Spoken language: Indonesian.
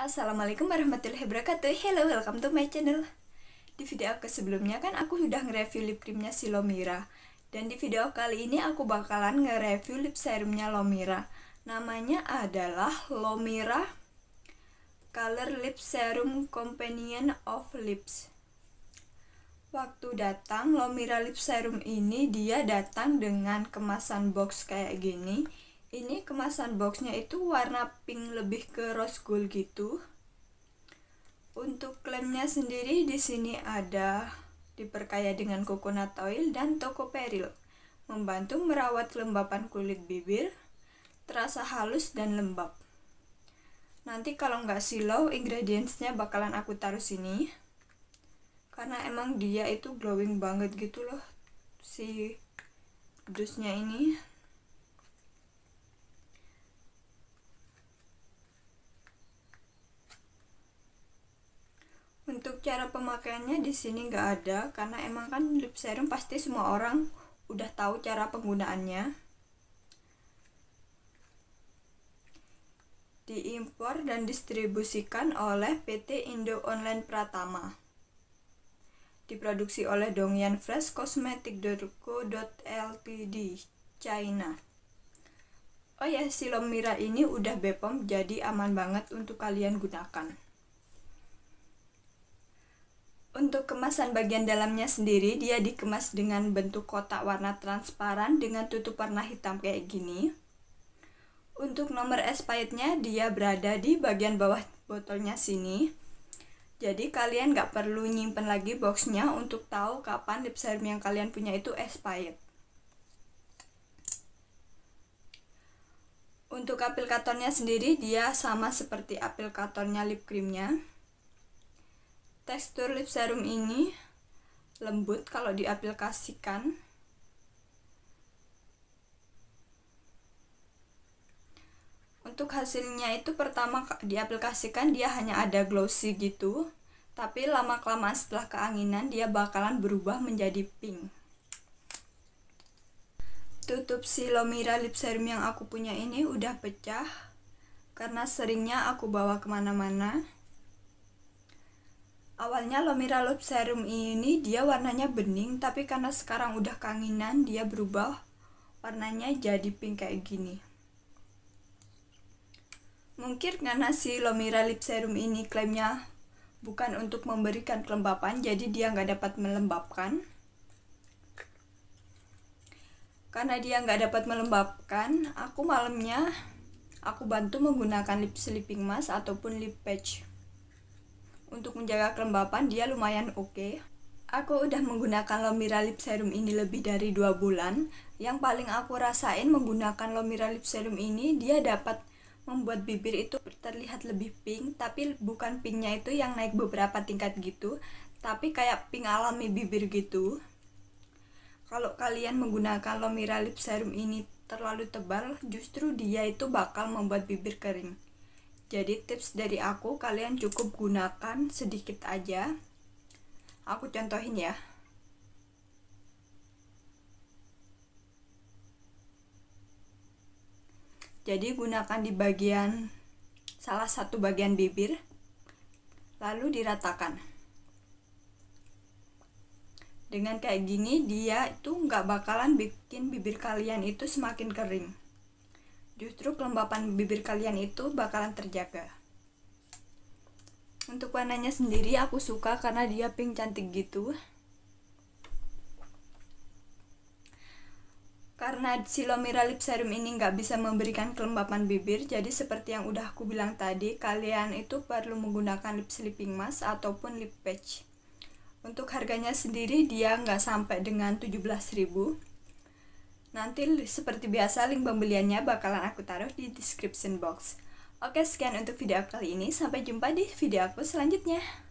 Assalamualaikum warahmatullahi wabarakatuh Hello, welcome to my channel Di video aku sebelumnya kan aku sudah nge-review lip creamnya si Lomira Dan di video kali ini aku bakalan nge-review lip serumnya Lomira Namanya adalah Lomira Color Lip Serum Companion of Lips Waktu datang, Lomira Lip Serum ini dia datang dengan kemasan box kayak gini ini kemasan boxnya itu warna pink lebih ke rose gold gitu untuk klaimnya sendiri di sini ada diperkaya dengan coconut oil dan peril membantu merawat kelembapan kulit bibir terasa halus dan lembab nanti kalau nggak silau ingredientsnya bakalan aku taruh sini karena emang dia itu glowing banget gitu loh si dusnya ini untuk cara pemakaiannya di sini nggak ada karena emang kan lip serum pasti semua orang udah tahu cara penggunaannya. Diimpor dan distribusikan oleh PT Indo Online Pratama. Diproduksi oleh Dongyan Fresh Ltd. China. Oh ya, silomira ini udah Bepom jadi aman banget untuk kalian gunakan. Untuk kemasan bagian dalamnya sendiri dia dikemas dengan bentuk kotak warna transparan dengan tutup warna hitam kayak gini. Untuk nomor expirednya dia berada di bagian bawah botolnya sini. Jadi kalian nggak perlu nyimpen lagi boxnya untuk tahu kapan lip serum yang kalian punya itu expired. Untuk apel katonnya sendiri dia sama seperti apel katonnya lip creamnya tekstur lip serum ini lembut kalau diaplikasikan untuk hasilnya itu pertama diaplikasikan dia hanya ada glossy gitu tapi lama kelamaan setelah keanginan dia bakalan berubah menjadi pink tutup si Lomira lip serum yang aku punya ini udah pecah karena seringnya aku bawa kemana-mana Awalnya Lomiralop serum ini dia warnanya bening, tapi karena sekarang udah kanginan dia berubah warnanya jadi pink kayak gini. Mungkin karena si Lomira Lip Serum ini klaimnya bukan untuk memberikan kelembapan, jadi dia nggak dapat melembabkan. Karena dia nggak dapat melembabkan, aku malamnya aku bantu menggunakan lip sleeping mask ataupun lip patch untuk menjaga kelembapan dia lumayan oke. Okay. Aku udah menggunakan Lomira Lip Serum ini lebih dari 2 bulan. Yang paling aku rasain menggunakan Lomira Lip Serum ini dia dapat membuat bibir itu terlihat lebih pink, tapi bukan pinknya itu yang naik beberapa tingkat gitu, tapi kayak pink alami bibir gitu. Kalau kalian menggunakan Lomira Lip Serum ini terlalu tebal, justru dia itu bakal membuat bibir kering. Jadi tips dari aku kalian cukup gunakan sedikit aja. Aku contohin ya. Jadi gunakan di bagian salah satu bagian bibir lalu diratakan. Dengan kayak gini dia itu nggak bakalan bikin bibir kalian itu semakin kering justru kelembapan bibir kalian itu bakalan terjaga. Untuk warnanya sendiri aku suka karena dia pink cantik gitu. Karena Silomira Lip Serum ini nggak bisa memberikan kelembapan bibir, jadi seperti yang udah aku bilang tadi, kalian itu perlu menggunakan lip sleeping mask ataupun lip patch. Untuk harganya sendiri dia nggak sampai dengan 17.000 Nanti seperti biasa link pembeliannya bakalan aku taruh di description box. Oke, sekian untuk video kali ini. Sampai jumpa di video aku selanjutnya.